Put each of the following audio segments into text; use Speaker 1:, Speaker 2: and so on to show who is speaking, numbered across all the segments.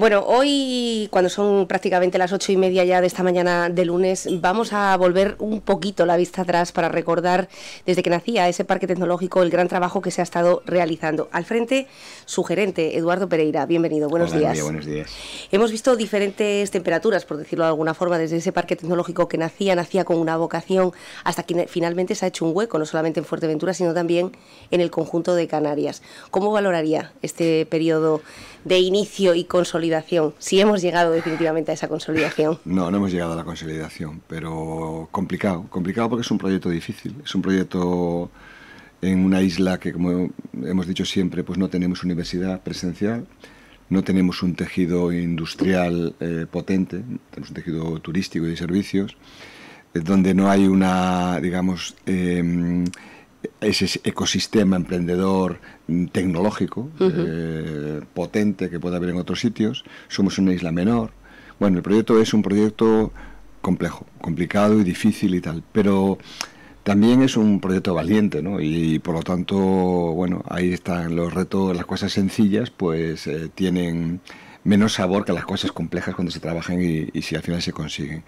Speaker 1: Bueno, hoy, cuando son prácticamente las ocho y media ya de esta mañana de lunes, vamos a volver un poquito la vista atrás para recordar desde que nacía ese parque tecnológico el gran trabajo que se ha estado realizando. Al frente, su gerente, Eduardo Pereira. Bienvenido, buenos días. buenos días. Hemos visto diferentes temperaturas, por decirlo de alguna forma, desde ese parque tecnológico que nacía, nacía con una vocación, hasta que finalmente se ha hecho un hueco, no solamente en Fuerteventura, sino también en el conjunto de Canarias. ¿Cómo valoraría este periodo de inicio y consolidación? Si hemos llegado definitivamente a esa consolidación.
Speaker 2: No, no hemos llegado a la consolidación, pero complicado, complicado porque es un proyecto difícil, es un proyecto en una isla que, como hemos dicho siempre, pues no tenemos universidad presencial, no tenemos un tejido industrial eh, potente, tenemos un tejido turístico y de servicios, eh, donde no hay una, digamos, em, ese ecosistema emprendedor mm, tecnológico eh, potente que puede haber en otros sitios. Somos una isla menor. Bueno, el proyecto es un proyecto complejo, complicado y difícil y tal, pero también es un proyecto valiente, ¿no? Y, por lo tanto, bueno, ahí están los retos, las cosas sencillas, pues eh, tienen menos sabor que las cosas complejas cuando se trabajan y si al final se consiguen.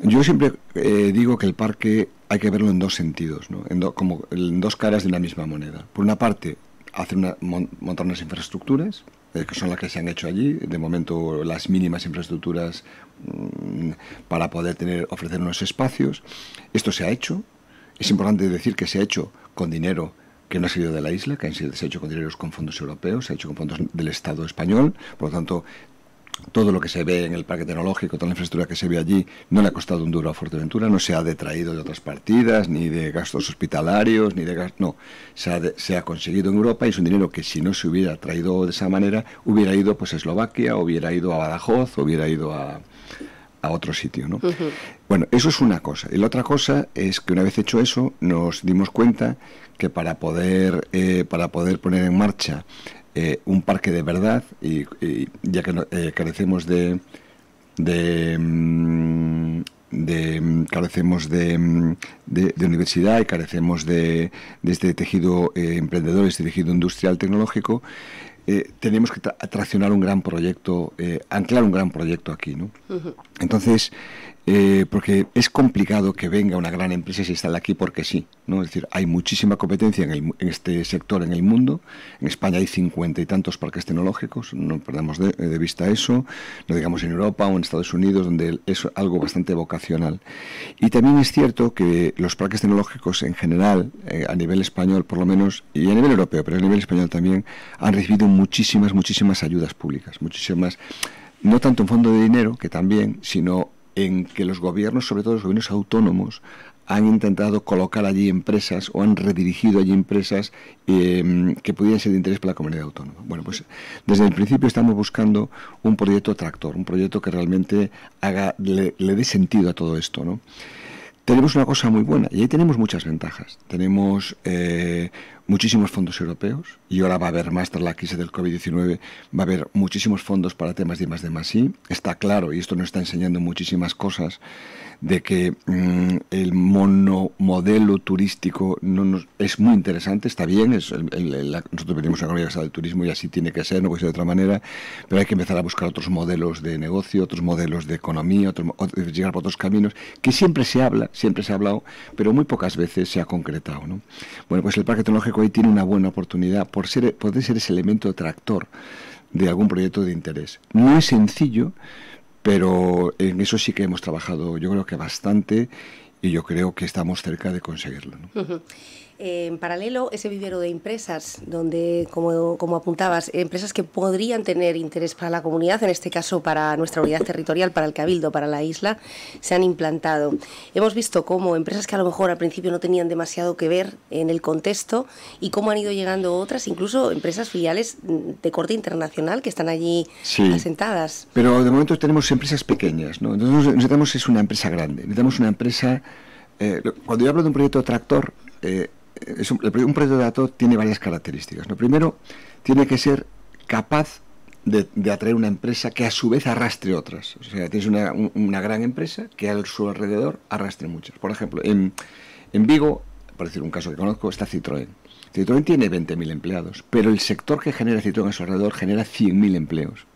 Speaker 2: Yo siempre eh, digo que el parque hay que verlo en dos sentidos, ¿no? en como en dos caras de una misma moneda. Por una parte, hacer una, montar unas infraestructuras, eh, que son las que se han hecho allí, de momento las mínimas infraestructuras mm, para poder tener, ofrecer unos espacios. Esto se ha hecho, es importante decir que se ha hecho con dinero que no ha salido de la isla, que se ha hecho con dinero con fondos europeos, se ha hecho con fondos del Estado español, por lo tanto todo lo que se ve en el parque tecnológico, toda la infraestructura que se ve allí, no le ha costado un duro a Fuerteventura, no se ha detraído de otras partidas, ni de gastos hospitalarios, ni de gastos. No, se ha, conseguido en Europa y es un dinero que si no se hubiera traído de esa manera, hubiera ido pues, a Eslovaquia, hubiera ido a Badajoz, hubiera ido a, a otro sitio. ¿no? Bueno, eso es una cosa. Y la otra cosa es que una vez hecho eso, nos dimos cuenta que para poder, eh, para poder poner en marcha eh, un parque de verdad y, ya que eh, carecemos de, de, mm, mm, carecemos mm, de, universidad y carecemos de, este tejido eh, emprendedor, este tejido industrial tecnológico, tenemos que atraccionar un gran proyecto, anclar un gran proyecto aquí. ¿no? Entonces, eh, porque es complicado que venga una gran empresa y se instale aquí porque sí. ¿no? Es decir, hay muchísima competencia en, este sector en el mundo. En España hay cincuenta y tantos parques tecnológicos, no perdamos de, vista eso. No digamos en Europa o en Estados Unidos, donde es algo bastante vocacional. Y también es cierto que los parques tecnológicos en general, eh, a nivel español por lo menos, y a nivel europeo, pero a nivel español también, han recibido muchísimas, muchísimas ayudas públicas, muchísimas no tanto en fondo de dinero, que también, sino en que los gobiernos, sobre todo los gobiernos autónomos, han intentado colocar allí empresas o han redirigido allí empresas em, que pudieran ser de interés para la comunidad autónoma. Bueno, pues desde el principio estamos buscando un proyecto tractor, un proyecto que realmente haga, le, dé sentido a todo esto, ¿no? Tenemos una cosa muy buena y ahí tenemos muchas ventajas. Tenemos eh, muchísimos fondos europeos y ahora va a haber más tras la crisis del COVID-19, va a haber muchísimos fondos para temas de más de más. Sí, está claro, y esto nos está enseñando muchísimas cosas, de que mm, el monomodelo turístico no es muy interesante, está bien, es nosotros venimos a la del Turismo y así tiene que ser, no puede ser de otra manera, pero hay que empezar a buscar otros modelos de negocio, otros modelos de economía, otros, llegar por otros caminos, que siempre se habla, siempre se ha hablado, pero muy pocas veces se ha concretado. Bueno, pues el Parque Tecnológico tiene una buena oportunidad por ser, puede ser ese elemento tractor de algún proyecto de interés. No es sencillo, pero en eso sí que hemos trabajado yo creo que bastante y yo creo que estamos cerca de conseguirlo
Speaker 1: en paralelo, ese vivero de empresas, donde, como, como, apuntabas, empresas que podrían tener interés para la comunidad, en este caso para nuestra unidad territorial, para el Cabildo, para la isla, se han implantado. Hemos visto cómo empresas que a lo mejor al principio no tenían demasiado que ver en el contexto y cómo han ido llegando otras, incluso empresas filiales de corte internacional que están allí asentadas.
Speaker 2: Pero de momento tenemos empresas pequeñas, ¿no? Entonces necesitamos es una empresa grande, necesitamos una empresa... Eh, cuando yo hablo de un proyecto tractor, eh, un un, de datos tiene varias características. ¿no? Primero, tiene que ser capaz de, atraer una empresa que a su vez arrastre otras. O sea, tienes una, gran empresa que a su alrededor arrastre muchas. Por ejemplo, en, en Vigo, por decir un caso que conozco, está Citroën. Citroën tiene 20.000 empleados, pero el sector que genera Citroën a su alrededor genera 100.000 empleos.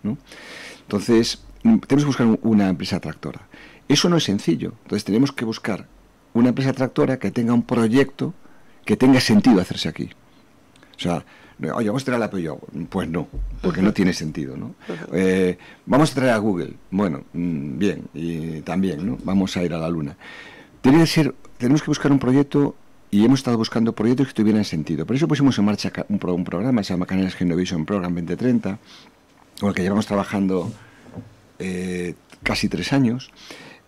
Speaker 2: Entonces, mm, tenemos que buscar una empresa atractora Eso no es sencillo. Entonces, tenemos que buscar una empresa atractora que tenga un proyecto que tenga sentido hacerse aquí. O sea, oye, vamos a traer la apoyo. Pues no, porque no tiene sentido, ¿no? Eh, vamos a traer a Google. Bueno, mm, bien, y también, ¿no? Vamos a ir a la luna. Tiene que ser, tenemos que buscar un proyecto y hemos estado buscando proyectos que tuvieran sentido. Por eso pusimos en marcha un, programa, se llama Canales Genovision Program 2030, con el que llevamos trabajando eh, casi tres años,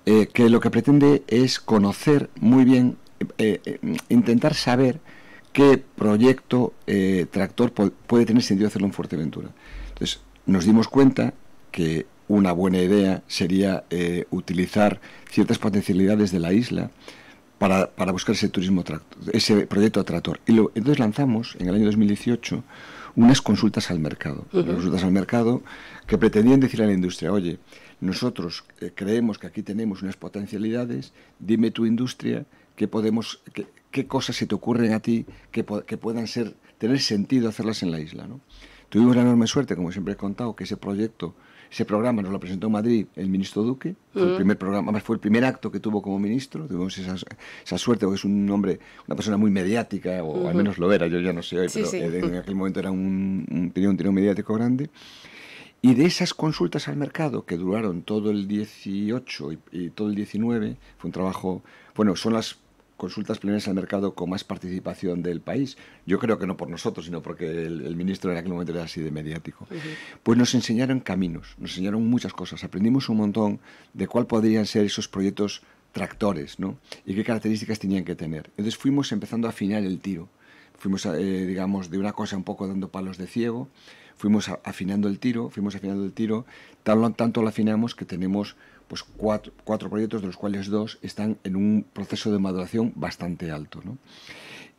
Speaker 2: eh, que lo que pretende es conocer muy bien eh, eh, intentar saber qué proyecto eh, tractor puede tener sentido hacerlo en Fuerteventura. Entonces, nos dimos cuenta que una buena idea sería utilizar ciertas potencialidades de la isla para, para buscar ese, turismo tractor, ese proyecto tractor. Y entonces lanzamos en el año 2018 unas consultas al mercado. consultas al mercado que pretendían decir a la industria, oye, nosotros creemos que aquí tenemos unas potencialidades, dime tu industria podemos, qué cosas se te ocurren a ti que, que, puedan ser, tener sentido hacerlas en la isla. ¿no? Tuvimos una enorme suerte, como siempre he contado, que ese proyecto, ese programa nos lo presentó en Madrid el ministro Duque, el mm. primer programa, fue el primer acto que tuvo como ministro, tuvimos esa, esa suerte porque es un hombre, una persona muy mediática, o al menos lo era, yo ya no sé hoy, pero en aquel momento era un, un, tenía un tirón mediático grande. Y de esas consultas al mercado, que duraron todo el 18 y, y, todo el 19, fue un trabajo, bueno, son las consultas plenarias al mercado con más participación del país. Yo creo que no por nosotros, sino porque el, ministro en aquel momento era así de mediático. Pues nos enseñaron caminos, nos enseñaron muchas cosas, aprendimos un montón de cuál podrían ser esos proyectos tractores, ¿no? Y qué características tenían que tener. Entonces fuimos empezando a afinar el tiro. Fuimos, eh, digamos, de una cosa un poco dando palos de ciego, fuimos afinando el tiro, fuimos afinando el tiro, tanto, tanto lo afinamos que tenemos pues cuatro, proyectos, de los cuales dos están en un proceso de maduración bastante alto. ¿no?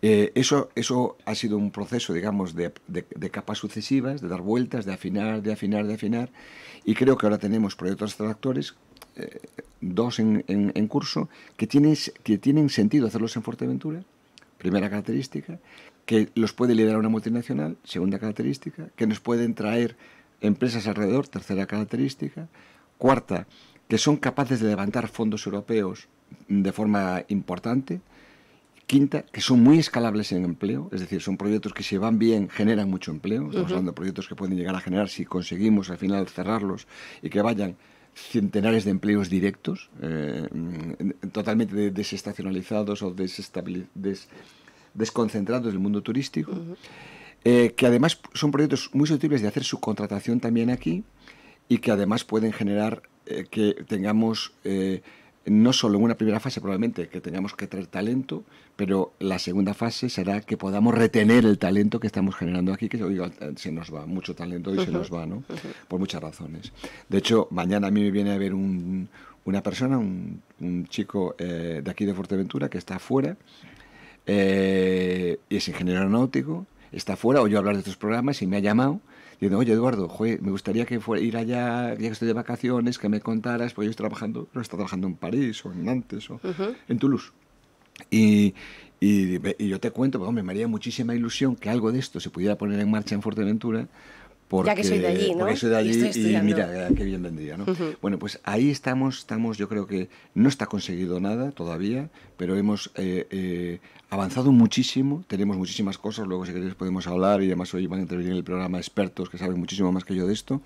Speaker 2: Eh, eso, eso ha sido un proceso, digamos, de, capas sucesivas, de dar vueltas, de afinar, de afinar, de afinar, y creo que ahora tenemos proyectos extractores, eh, dos en, curso, que, tienes, que tienen sentido hacerlos en Fuerteventura, primera característica, que los puede liderar una multinacional, segunda característica, que nos pueden traer empresas alrededor, tercera característica, cuarta, que son capaces de levantar fondos europeos de forma importante. Quinta, que son muy escalables en empleo, es decir, son proyectos que si van bien generan mucho empleo. Estamos hablando de proyectos que pueden llegar a generar, si conseguimos al final cerrarlos y que vayan centenares de empleos directos, eh, totalmente desestacionalizados o des desconcentrados del mundo turístico, eh, que además son proyectos muy susceptibles de hacer su contratación también aquí y que además pueden generar eh, que tengamos eh, no solo en una primera fase probablemente que tengamos que traer talento, pero la segunda fase será que podamos retener el talento que estamos generando aquí, que se nos va mucho talento y se nos va, ¿no? Por muchas razones. De hecho, mañana a mí me viene a ver un, una persona, un, chico eh, de aquí de Fuerteventura que está afuera, y es ingeniero aeronáutico, está afuera, yo hablar de estos programas y me ha llamado diciendo, oye Eduardo, me gustaría que fuera ir allá, ya que estoy de vacaciones, que me contaras, porque yo estoy trabajando, no está trabajando en París o en Nantes o en Toulouse. Y, y, yo te cuento, me haría muchísima ilusión que algo de esto se pudiera poner en marcha en Fuerteventura, porque, ya que soy de allí, y, mira, eh, qué bien vendría, ¿no? Bueno, pues ahí estamos, estamos, yo creo que no está conseguido nada todavía, pero hemos eh, eh, avanzado muchísimo, tenemos muchísimas cosas, luego si queréis podemos hablar y además hoy van a intervenir en el programa expertos que saben muchísimo más que yo de esto,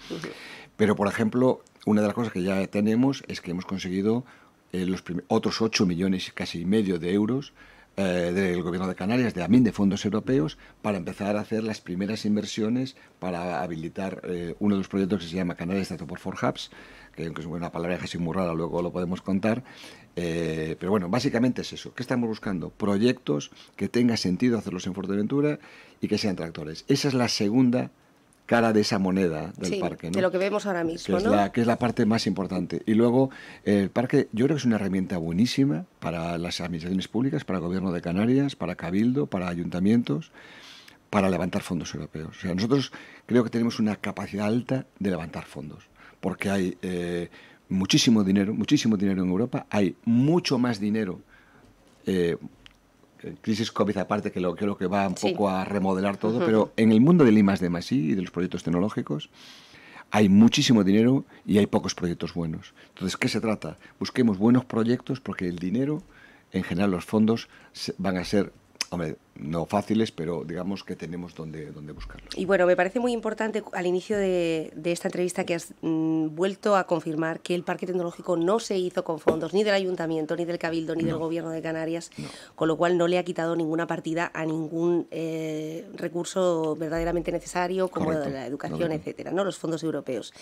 Speaker 2: pero por ejemplo, una de las cosas que ya tenemos es que hemos conseguido los otros 8 millones casi y medio de euros eh, del gobierno de Canarias, de, Amin, de fondos europeos, para empezar a hacer las primeras inversiones para habilitar eh, uno de los proyectos que se llama Canarias Data for Hubs, que es una palabra que es muy rara, luego lo podemos contar. Eh, pero bueno, básicamente es eso. ¿Qué estamos buscando? Proyectos que tengan sentido hacerlos en Fuerteventura y que sean tractores. Esa es la segunda cara de esa moneda del parque. ¿no? De lo que vemos
Speaker 1: ahora mismo. Que, ¿no? es la, que
Speaker 2: es la parte más importante. Y luego, el parque yo creo que es una herramienta buenísima para las administraciones públicas, para el gobierno de Canarias, para Cabildo, para ayuntamientos para levantar fondos europeos. O sea, nosotros creo que tenemos una capacidad alta de levantar fondos, porque hay eh, muchísimo dinero, muchísimo dinero en Europa, hay mucho más dinero eh, crisis COVID aparte, que lo, que lo que va un poco a remodelar todo, pero en el mundo del I+, de Masí y de los proyectos tecnológicos, hay muchísimo dinero y hay pocos proyectos buenos. Entonces, ¿qué se trata? Busquemos buenos proyectos porque el dinero, en general los fondos, van a ser no fáciles, pero digamos que tenemos donde, donde buscarlos.
Speaker 1: Y bueno, me parece muy importante al inicio de, esta entrevista que has mm, vuelto a confirmar que el parque tecnológico no se hizo con fondos ni del ayuntamiento, ni del cabildo, ni del gobierno de Canarias, con lo cual no le ha quitado ninguna partida a ningún eh, recurso verdaderamente necesario como la educación, etcétera, ¿no? Los fondos europeos.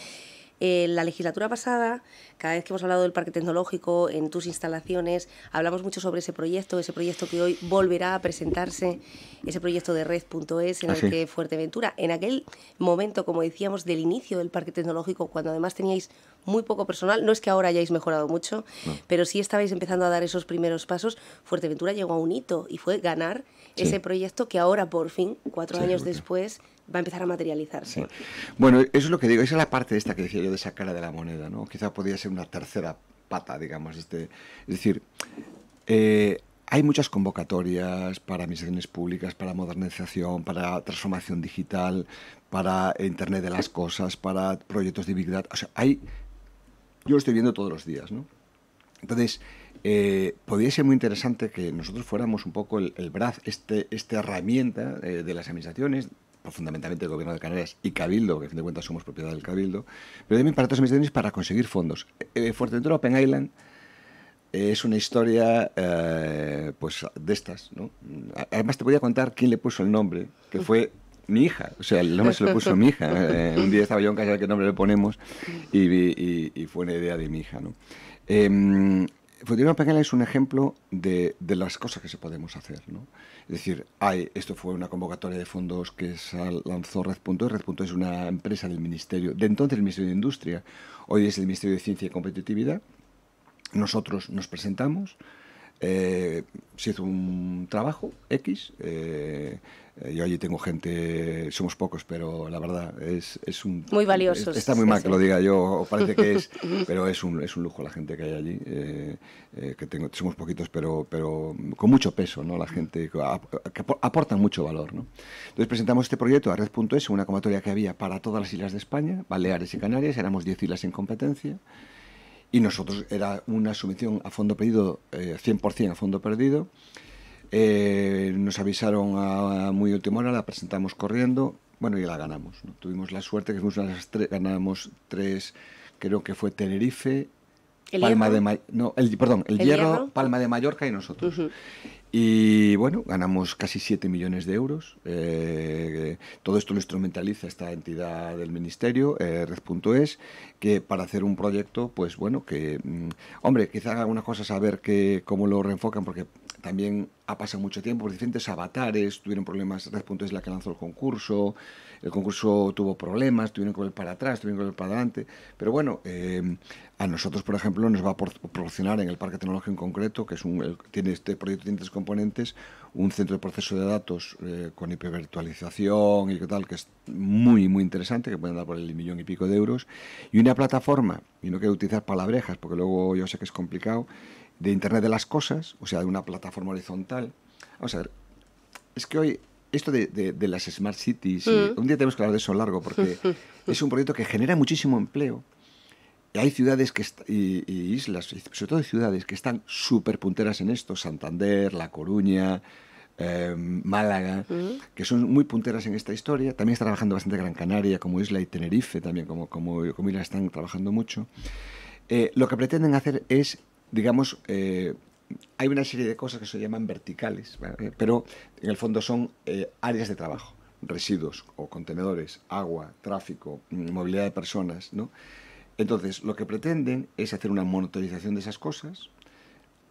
Speaker 1: En la legislatura pasada, cada vez que hemos hablado del parque tecnológico, en tus instalaciones, hablamos mucho sobre ese proyecto, ese proyecto que hoy volverá a presentarse, ese proyecto de red.es en el ah, que Fuerteventura, en aquel momento, como decíamos, del inicio del parque tecnológico, cuando además teníais muy poco personal, no es que ahora hayáis mejorado mucho, pero sí estabais empezando a dar esos primeros pasos, Fuerteventura llegó a un hito y fue ganar ese proyecto que ahora por fin, cuatro años después, va a empezar a materializarse.
Speaker 2: Bueno, eso es lo que digo, esa es la parte esta que decía yo de esa cara de la moneda, ¿no? Quizá podría ser una tercera pata, digamos, este, es decir, eh, hay muchas convocatorias para administraciones públicas, para modernización, para transformación digital, para Internet de las Cosas, para proyectos de Big Data. O sea, hay. Yo lo estoy viendo todos los días, ¿no? Entonces, eh, podría ser muy interesante que nosotros fuéramos un poco el, brazo, este, esta herramienta eh, de las administraciones, fundamentalmente el gobierno de Canarias y Cabildo, que a fin de cuentas somos propiedad del Cabildo, pero también para otras para conseguir fondos. Eh, eh Fuerteventura Open Island eh, es una historia eh, pues de estas, ¿no? Además te voy a contar quién le puso el nombre, que fue mi hija, o sea, el nombre se lo puso mi hija. un día estaba yo en casa, ¿qué nombre le ponemos? Y, y, fue una idea de mi hija, ¿no? Em, es un ejemplo de, las cosas que se podemos hacer. Es decir, hay, esto fue una convocatoria de fondos que lanzó Red.es. Red.es es una empresa del Ministerio, de entonces el Ministerio de Industria, hoy es el Ministerio de Ciencia y Competitividad. Nosotros nos presentamos, eh, se hizo un trabajo X. Eh, yo allí tengo gente, somos pocos, pero la verdad es, es un... Muy valioso. Está muy mal que lo diga yo, parece que es, pero es un, es un lujo la gente que hay allí, eh, eh, que tengo, somos poquitos, pero, pero con mucho peso, ¿no? La gente que, aportan mucho valor, ¿no? Entonces presentamos este proyecto a Red.es, una comatoria que había para todas las islas de España, Baleares y Canarias, éramos 10 islas en competencia y nosotros era una subvención a fondo perdido, 100% eh, a fondo perdido. Eh, nos avisaron a, muy última hora, la presentamos corriendo, bueno, y la ganamos. Tuvimos la suerte que fuimos ganamos tres, creo que fue Tenerife,
Speaker 1: el Palma hierro. de
Speaker 2: no, perdón, el, hierro, Palma de Mallorca y nosotros. Y bueno, ganamos casi 7 millones de euros. Eh, todo esto lo instrumentaliza esta entidad del ministerio, eh, Red.es, que para hacer un proyecto, pues bueno, que, mm, hombre, quizá algunas cosas a ver que, cómo lo reenfocan, porque también ha pasado mucho tiempo por diferentes avatares, tuvieron problemas, es la que lanzó el concurso, el concurso tuvo problemas, tuvieron que volver para atrás, tuvieron que volver para adelante, pero bueno, eh, a nosotros, por ejemplo, nos va a proporcionar en el Parque Tecnológico en concreto, que es un, tiene este proyecto de tres componentes, un centro de proceso de datos ...con eh, con hipervirtualización y tal, que es muy, muy interesante, que pueden dar por el millón y pico de euros, y una plataforma, y no quiero utilizar palabrejas, porque luego yo sé que es complicado, de Internet de las Cosas, o sea, de una plataforma horizontal. Vamos a ver, es que hoy esto de, de, las Smart Cities, mm. un día tenemos que hablar de eso largo, porque es un proyecto que genera muchísimo empleo. hay ciudades que y, islas, sobre todo ciudades que están súper punteras en esto, Santander, La Coruña, em, Málaga, mm. que son muy punteras en esta historia. También está trabajando bastante Gran Canaria como isla y Tenerife también como, como, como isla están trabajando mucho. Eh, lo que pretenden hacer es digamos, eh, hay una serie de cosas que se llaman verticales, pero en el fondo son eh, áreas de trabajo, residuos o contenedores, agua, tráfico, mm, movilidad de personas, ¿no? Entonces, lo que pretenden es hacer una monitorización de esas cosas,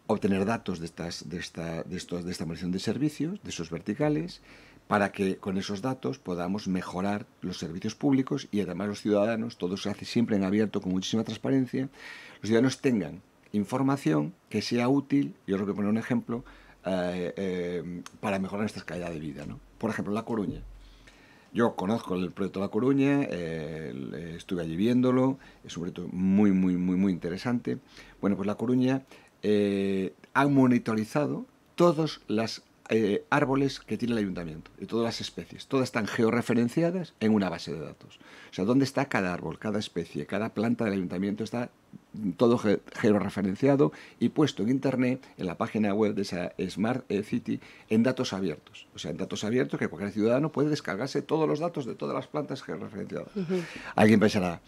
Speaker 2: obtener datos de, estas, de, esta, de, estos, de esta de servicios, de esos verticales, para que con esos datos podamos mejorar los servicios públicos y además los ciudadanos, todo se hace siempre en abierto con muchísima transparencia, los ciudadanos tengan información que sea útil, yo creo que poner un ejemplo, eh, eh, para mejorar nuestra calidad de vida. Por ejemplo, La Coruña. Yo conozco el proyecto La Coruña, eh, estuve allí viéndolo, es un proyecto muy, muy, muy, muy interesante. Bueno, pues La Coruña ha monitorizado todos los árboles que tiene el ayuntamiento y todas las especies. Todas están georreferenciadas en una base de datos. O sea, dónde está cada árbol, cada especie, cada planta del ayuntamiento está todo georreferenciado y puesto en Internet, en la página web de esa Smart eh, City, en datos abiertos. O sea, en datos abiertos que cualquier ciudadano puede descargarse todos los datos de todas las plantas georreferenciadas. Uh Alguien pensará,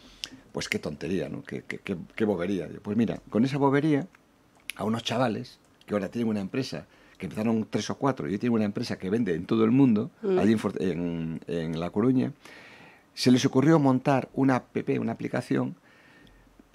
Speaker 2: pues qué tontería, ¿no? ¿Qué, bobería? Pues mira, con esa bobería, a unos chavales que ahora tienen una empresa que empezaron tres o cuatro, y hoy tienen una empresa que vende en todo el mundo, mm. en La Coruña, se les ocurrió montar una app, una aplicación,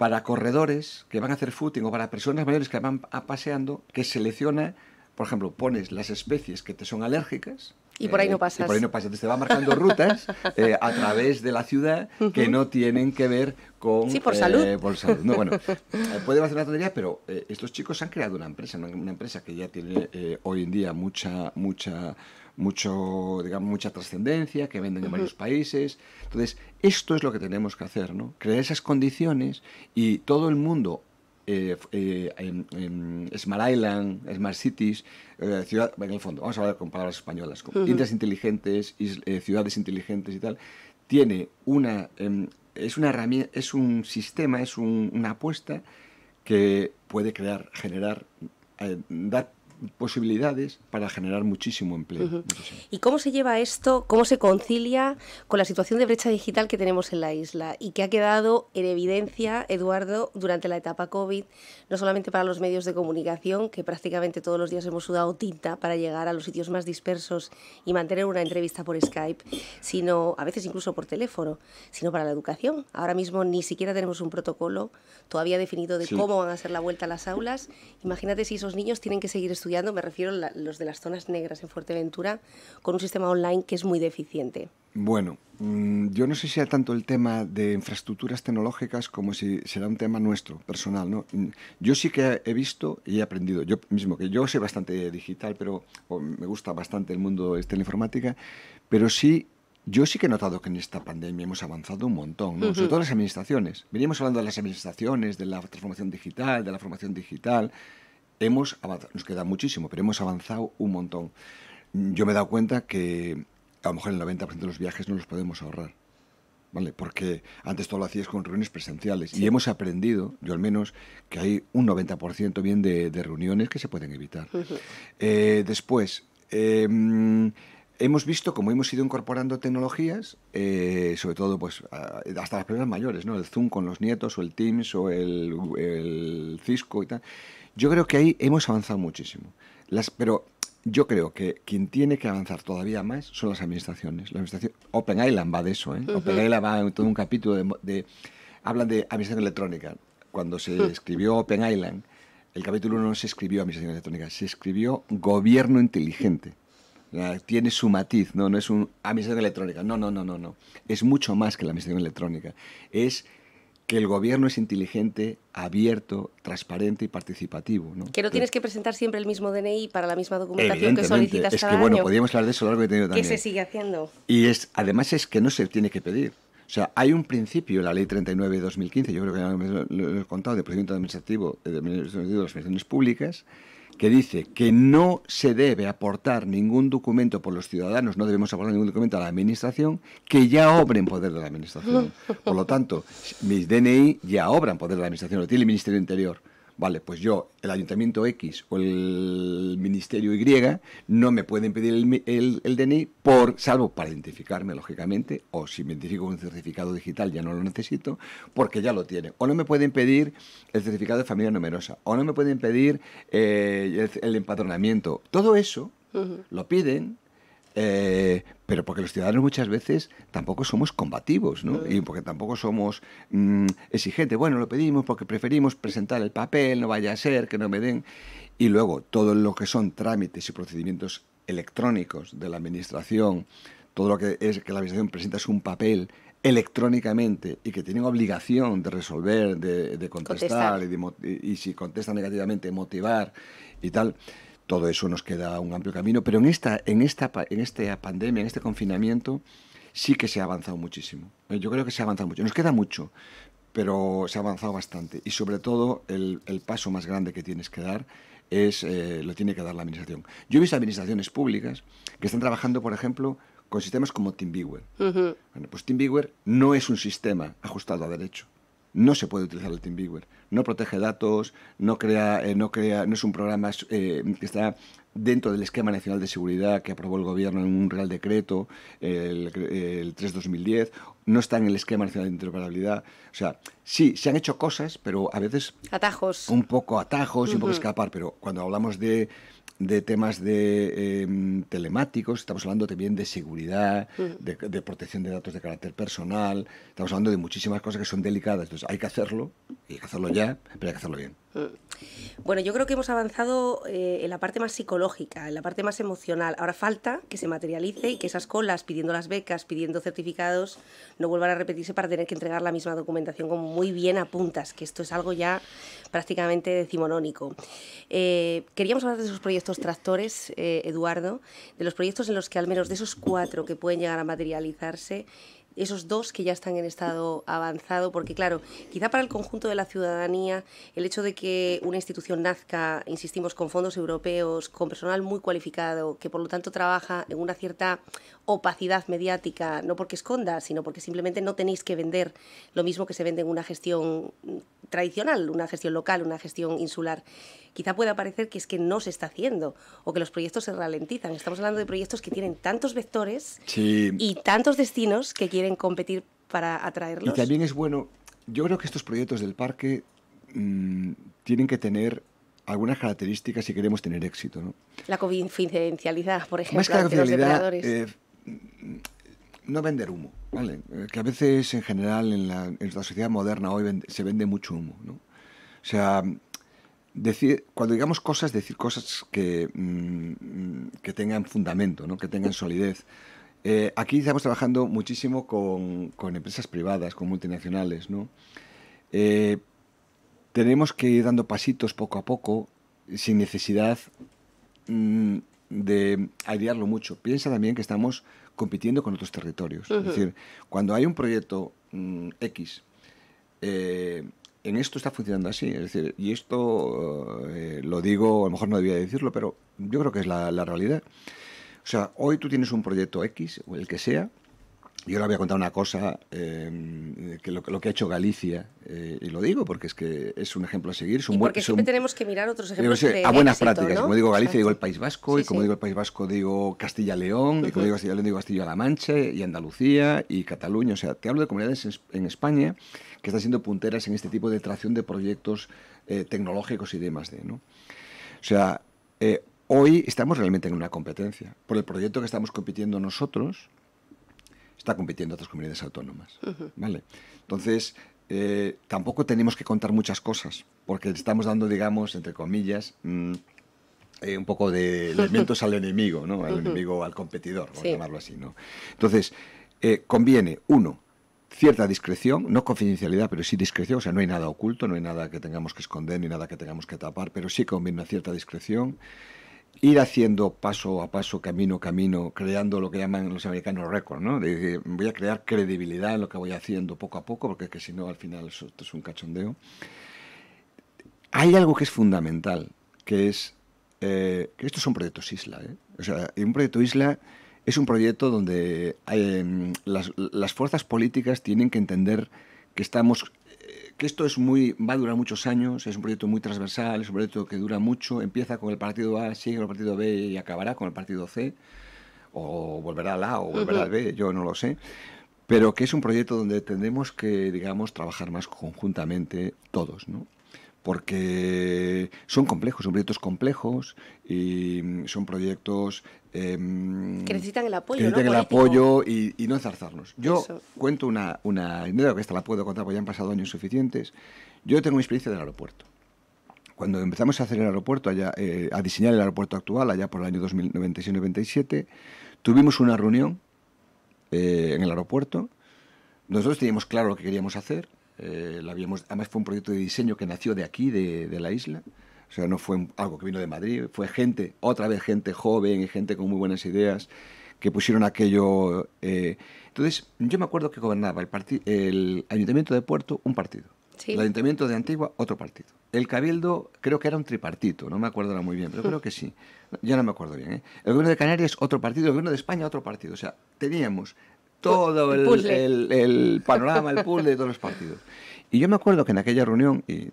Speaker 2: para corredores que van a hacer footing o para personas mayores que van a paseando, que selecciona, por ejemplo, pones las especies que te son alérgicas, y por ahí eh, no pasas. y por ahí no pasas. te va marcando rutas eh, a través de la ciudad que no tienen que ver con... Sí, por salud. Eh, por salud. bueno, puede hacer la tontería, pero estos chicos han creado una empresa, una, una empresa que ya tiene hoy en día mucha, mucha mucho, digamos, mucha trascendencia, que venden en varios países. Entonces, esto es lo que tenemos que hacer, ¿no? Crear esas condiciones y todo el mundo eh, eh, en, Smart Island, Smart Cities, eh, ciudad, en el fondo, vamos a hablar con palabras españolas, con uh inteligentes, ciudades inteligentes y tal, tiene una, em, es una herramienta, es un sistema, es una apuesta que puede crear, generar, dar posibilidades para generar muchísimo empleo.
Speaker 1: ¿Y cómo se lleva esto, cómo se concilia con la situación de brecha digital que tenemos en la isla y que ha quedado en evidencia, Eduardo, durante la etapa COVID, no solamente para los medios de comunicación, que prácticamente todos los días hemos sudado tinta para llegar a los sitios más dispersos y mantener una entrevista por Skype, sino a veces incluso por teléfono, sino para la educación. Ahora mismo ni siquiera tenemos un protocolo todavía definido de cómo van a ser la vuelta a las aulas. Imagínate si esos niños tienen que seguir estudiando estudiando, me refiero a los de las zonas negras en Fuerteventura, con un sistema online que es muy deficiente.
Speaker 2: Bueno, mm, yo no sé si sea tanto el tema de infraestructuras tecnológicas como si será un tema nuestro, personal. ¿no? Mm, yo sí que he visto y he aprendido, yo mismo, que yo soy bastante digital, pero me gusta bastante el mundo de este, la informática, pero sí yo sí que he notado que en esta pandemia hemos avanzado un montón, sobre todo las administraciones. Veníamos hablando de las administraciones, de la transformación digital, de la formación digital, hemos avanzado, nos queda muchísimo, pero hemos avanzado un montón. Yo me he dado cuenta que a lo mejor el 90% de los viajes no los podemos ahorrar. ¿Vale? Porque antes todo lo hacías con reuniones presenciales y hemos aprendido, yo al menos, que hay un 90% bien de, reuniones que se pueden evitar. Eh, después, em, hemos visto cómo hemos ido incorporando tecnologías, eh, sobre todo pues hasta las personas mayores, ¿no? El Zoom con los nietos o el Teams o el, el Cisco y tal. Yo creo que ahí hemos avanzado muchísimo. Las, pero yo creo que quien tiene que avanzar todavía más son las administraciones. La administración, Open Island va de eso, ¿eh? Open Island va en todo un capítulo de, Hablan de administración electrónica. Cuando se escribió Open Island, el capítulo no se escribió administración electrónica, se escribió gobierno inteligente. Tiene su matiz, no, no es un administración electrónica. No, no, no, no, no. Es mucho más que la administración electrónica. Es que el gobierno es inteligente, abierto, transparente y participativo. ¿no? Que no tienes que
Speaker 1: presentar siempre el mismo DNI para la misma documentación que solicitas es que, bueno, podríamos
Speaker 2: hablar de eso lo largo y he también. Que se
Speaker 1: sigue haciendo.
Speaker 2: Y es, además es que no se tiene que pedir. O sea, hay un principio en la ley 39 de 2015, yo creo que ya lo, he contado, de procedimiento administrativo eh, de, de las administraciones públicas, que dice que no se debe aportar ningún documento por los ciudadanos, no debemos aportar ningún documento a la administración, que ya obra en poder de la administración. Por lo tanto, mis DNI ya obran poder de la administración, lo tiene el Ministerio del Interior. Vale, pues yo, el ayuntamiento X o el ministerio Y no me pueden pedir el, el, DNI, por, salvo para identificarme, lógicamente, o si me identifico con un certificado digital ya no lo necesito, porque ya lo tiene O no me pueden pedir el certificado de familia numerosa, o no me pueden pedir eh, el, empadronamiento. Todo eso lo piden eh, pero porque los ciudadanos muchas veces tampoco somos combativos, ¿no? Eh. Y porque tampoco somos mm, exigentes. Bueno, lo pedimos porque preferimos presentar el papel, no vaya a ser, que no me den. Y luego, todo lo que son trámites y procedimientos electrónicos de la administración, todo lo que es que la administración presenta es un papel electrónicamente y que tienen obligación de resolver, de, contestar, Y, y, si contesta negativamente, motivar y tal. Todo eso nos queda un amplio camino, pero en esta, en esta, en esta pandemia, en este confinamiento, sí que se ha avanzado muchísimo. Eh, yo creo que se ha avanzado mucho. Nos queda mucho, pero se ha avanzado bastante. Y sobre todo, el, paso más grande que tienes que dar es eh, lo tiene que dar la administración. Yo he visto administraciones públicas que están trabajando, por ejemplo, con sistemas como TeamViewer. Uh Bueno, pues no es un sistema ajustado a derecho no se puede utilizar el TeamViewer. No protege datos, no crea, eh, no crea, no es un programa eh, que está dentro del esquema nacional de seguridad que aprobó el gobierno en un real decreto el, el 3-2010, no está en el esquema nacional de interoperabilidad. O sea, sí, se han hecho cosas, pero a veces...
Speaker 1: Atajos. Un
Speaker 2: poco atajos y un poco escapar, pero cuando hablamos de de temas de em, telemáticos, estamos hablando también de seguridad, de, de, protección de datos de carácter personal, estamos hablando de muchísimas cosas que son delicadas. Entonces hay que hacerlo, y hay que hacerlo ya, pero hay que hacerlo bien.
Speaker 1: Bueno, yo creo que hemos avanzado eh, en la parte más psicológica, en la parte más emocional. Ahora falta que se materialice y que esas colas pidiendo las becas, pidiendo certificados, no vuelvan a repetirse para tener que entregar la misma documentación como muy bien apuntas, que esto es algo ya prácticamente decimonónico. Eh, queríamos hablar de esos proyectos tractores, eh, Eduardo, de los proyectos en los que al menos de esos cuatro que pueden llegar a materializarse, esos dos que ya están en estado avanzado, porque claro, quizá para el conjunto de la ciudadanía, el hecho de que una institución nazca, insistimos, con fondos europeos, con personal muy cualificado, que por lo tanto trabaja en una cierta opacidad mediática, no porque esconda, sino porque simplemente no tenéis que vender lo mismo que se vende en una gestión tradicional, una gestión local, una gestión insular. Quizá pueda parecer que es que no se está haciendo o que los proyectos se ralentizan. Estamos hablando de proyectos que tienen tantos vectores
Speaker 2: y
Speaker 1: tantos destinos que quieren competir para atraerlos. Y también
Speaker 2: es bueno, yo creo que estos proyectos del parque mm, tienen que tener algunas características si queremos tener éxito.
Speaker 1: La coincidencialidad, por ejemplo. Más que la
Speaker 2: no vender humo, ¿vale? Eh, que a veces en general en la, sociedad moderna hoy se vende mucho humo, ¿no? O sea, decir, cuando digamos cosas, decir cosas que, mm, que tengan fundamento, ¿no? que tengan solidez. Eh, aquí estamos trabajando muchísimo con, empresas privadas, con multinacionales, ¿no? Eh, tenemos que ir dando pasitos poco a poco, sin necesidad mm, de airearlo mucho. Piensa también que estamos compitiendo con otros territorios. Es decir, cuando hay un proyecto mm, X, eh, en esto está funcionando así. Es decir, y esto eh, lo digo, a lo mejor no debía decirlo, pero yo creo que es la, la realidad. O sea, hoy tú tienes un proyecto X, o el que sea, yo le voy a contar una cosa, em, que lo, que ha hecho Galicia, eh, y lo digo porque es que es un ejemplo a seguir. Es un y porque siempre
Speaker 1: tenemos que mirar otros ejemplos. a buenas prácticas. Como digo Galicia, digo el
Speaker 2: País Vasco, y como digo el País Vasco, digo Castilla-León, y como digo Castilla-León, digo Castilla-La Mancha, y Andalucía, y Cataluña. O sea, te hablo de comunidades en, España que están siendo punteras en este tipo de tracción de proyectos eh, tecnológicos y demás. De, ¿no? O sea, eh, hoy estamos realmente en una competencia. Por el proyecto que estamos compitiendo nosotros está compitiendo otras comunidades autónomas. ¿vale? Entonces, eh, tampoco tenemos que contar muchas cosas, porque estamos dando, digamos, entre comillas, mm, eh, un poco de elementos al enemigo, ¿no? Al enemigo, al competidor, por llamarlo así, ¿no? Entonces, eh, conviene, uno, cierta discreción, no confidencialidad, pero sí discreción, o sea, no hay nada oculto, no hay nada que tengamos que esconder ni nada que tengamos que tapar, pero sí conviene una cierta discreción ir haciendo paso a paso, camino a camino, creando lo que llaman los americanos récord, ¿no? voy a crear credibilidad en lo que voy haciendo poco a poco, porque si no, al final esto es un cachondeo. Hay algo que es fundamental, que es eh, que estos son proyectos isla. ¿eh? O sea, un proyecto isla es un proyecto donde eh, las fuerzas políticas tienen que entender que estamos que esto es muy, va a durar muchos años, es un proyecto muy transversal, es un proyecto que dura mucho, empieza con el partido A, sigue con el partido B y acabará con el partido C, o volverá al A o volverá al B, yo no lo sé, pero que es un proyecto donde tendremos que, digamos, trabajar más conjuntamente todos, ¿no? porque son complejos, son proyectos complejos y mm, son proyectos... Em, que
Speaker 1: necesitan el apoyo, que necesitan el apoyo
Speaker 2: y, no enzarzarnos. Yo cuento una, una... que esta la puedo contar porque ya han pasado años suficientes. Yo tengo mi experiencia del aeropuerto. Cuando empezamos a hacer el aeropuerto, eh, a diseñar el aeropuerto actual, allá por el año 2096-97, tuvimos una reunión eh, en el aeropuerto. Nosotros teníamos claro lo que queríamos hacer, eh, la habíamos, además fue un proyecto de diseño que nació de aquí, de, la isla. O sea, no fue algo que vino de Madrid, fue gente, otra vez gente joven y gente con muy buenas ideas que pusieron aquello. Eh, entonces, yo me acuerdo que gobernaba el, el Ayuntamiento de Puerto un partido, el Ayuntamiento de Antigua otro partido, el Cabildo creo que era un tripartito, no me acuerdo ahora muy bien, pero creo que sí, ya no me acuerdo bien. ¿eh? El Gobierno de Canarias otro partido, el Gobierno de España otro partido, o sea, teníamos todo el, panorama, el pool de todos los partidos. Y yo me acuerdo que en aquella reunión, y,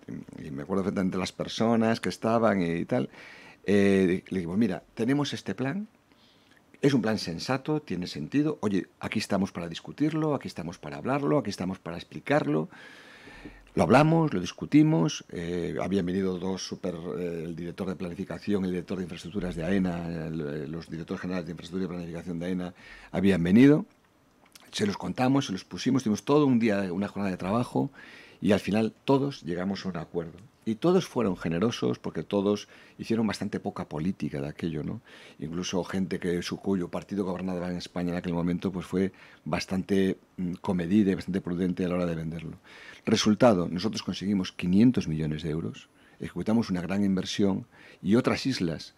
Speaker 2: me acuerdo a las personas que estaban y tal, eh, le digo, mira, tenemos este plan, es un plan sensato, tiene sentido, oye, aquí estamos para discutirlo, aquí estamos para hablarlo, aquí estamos para explicarlo. Lo hablamos, lo discutimos, eh, habían venido dos super, eh, el director de planificación, el director de infraestructuras de AENA, los directores generales de infraestructura y planificación de AENA habían venido se los contamos, se los pusimos, tuvimos todo un día, una jornada de trabajo y al final todos llegamos a un acuerdo. Y todos fueron generosos porque todos hicieron bastante poca política de aquello, ¿no? Incluso gente que su cuyo partido gobernaba en España en aquel momento pues fue bastante mm, comedida y bastante prudente a la hora de venderlo. Resultado, nosotros conseguimos 500 millones de euros, ejecutamos una gran inversión y otras islas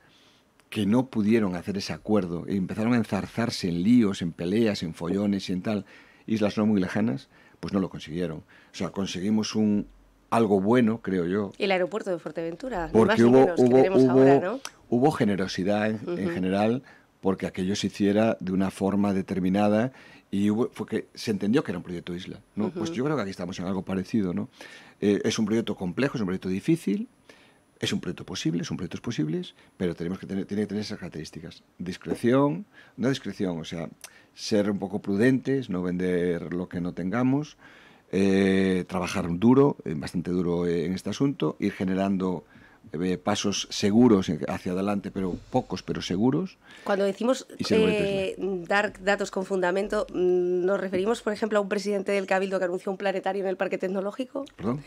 Speaker 2: que no pudieron hacer ese acuerdo y empezaron a enzarzarse en líos, en peleas, en follones y en tal, islas no muy lejanas, pues no lo consiguieron. O sea, conseguimos un algo bueno, creo yo.
Speaker 1: el aeropuerto de Fuerteventura, porque hubo,
Speaker 2: hubo, generosidad en, general, porque aquello se hiciera de una forma determinada y fue que se entendió que era un proyecto isla. ¿no? Pues yo creo que aquí estamos en algo parecido. ¿no? Eh, es un proyecto complejo, es un proyecto difícil, es un proyecto posible, son proyectos posibles, pero tenemos que tener, tiene que tener esas características. Discreción, no discreción, o sea, ser un poco prudentes, no vender lo que no tengamos, eh, trabajar duro, eh, bastante duro eh, en este asunto, ir generando pasos seguros hacia adelante, pero pocos, pero seguros.
Speaker 1: Cuando decimos dar datos con fundamento, mm, ¿nos referimos, por ejemplo, a un presidente del Cabildo que anunció un planetario en el Parque Tecnológico? ¿Perdón?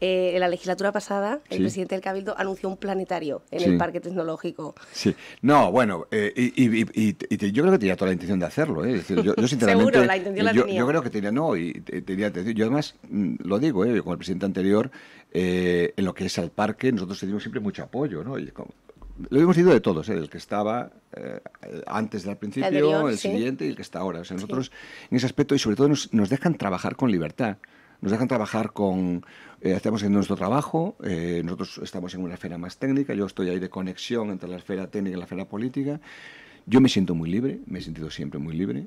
Speaker 1: Eh, en la legislatura pasada, el presidente del Cabildo anunció un planetario en el Parque Tecnológico.
Speaker 2: Sí, no, bueno, eh, y, yo creo que tenía toda la intención de hacerlo. Eh. yo, sinceramente, Seguro, la intención la tenía. Yo creo que tenía, no, y tenía Yo además mm, lo digo, ¿eh? con el presidente anterior, en lo que es al parque, nosotros tenemos siempre mucho apoyo, ¿no? lo hemos ido de todos, ¿eh? el que estaba antes del principio, el, siguiente y el que está ahora. O sea, nosotros en ese aspecto y sobre todo nos, nos dejan trabajar con libertad nos dejan trabajar con, eh, hacemos estamos en nuestro trabajo, eh, nosotros estamos en una esfera más técnica, yo estoy ahí de conexión entre la esfera técnica y la esfera política. Yo me siento muy libre, me he sentido siempre muy libre,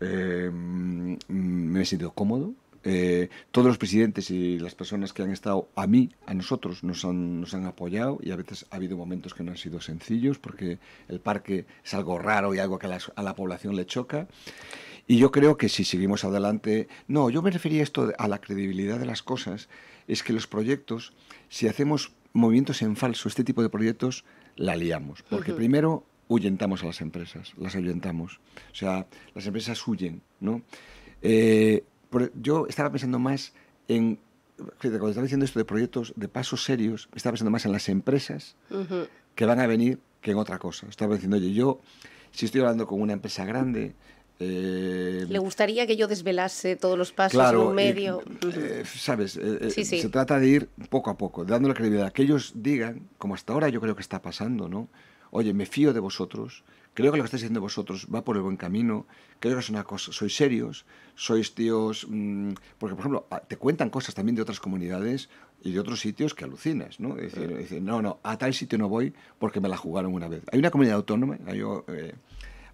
Speaker 2: em, me he sentido cómodo. Eh, todos los presidentes y las personas que han estado a mí, a nosotros, nos han, nos han apoyado y a veces ha habido momentos que no han sido sencillos porque el parque es algo raro y algo que a la, a la población le choca. Y yo creo que si seguimos adelante, no, yo me refería a esto a la credibilidad de las cosas, es que los proyectos, si hacemos movimientos en falso, este tipo de proyectos, la liamos. Porque primero huyentamos a las empresas, las ahuyentamos. O sea, las empresas huyen, ¿no? Eh, yo estaba pensando más en cuando estaba diciendo esto de proyectos de pasos serios, estaba pensando más en las empresas que van a venir que en otra cosa. Estaba diciendo, oye, yo, si estoy hablando con una empresa grande, eh, Le
Speaker 1: gustaría que yo desvelase todos los pasos en un medio.
Speaker 2: Eh, sabes, eh, se trata de ir poco a poco, dándole credibilidad. Que ellos digan, como hasta ahora yo creo que está pasando, ¿no? Oye, me fío de vosotros, creo que lo que estáis haciendo vosotros va por el buen camino, creo que es una cosa, sois serios, sois tíos, mm, porque por ejemplo, te cuentan cosas también de otras comunidades y de otros sitios que alucinas, ¿no? no, no, a tal sitio no voy porque me la jugaron una vez. Hay una comunidad autónoma, yo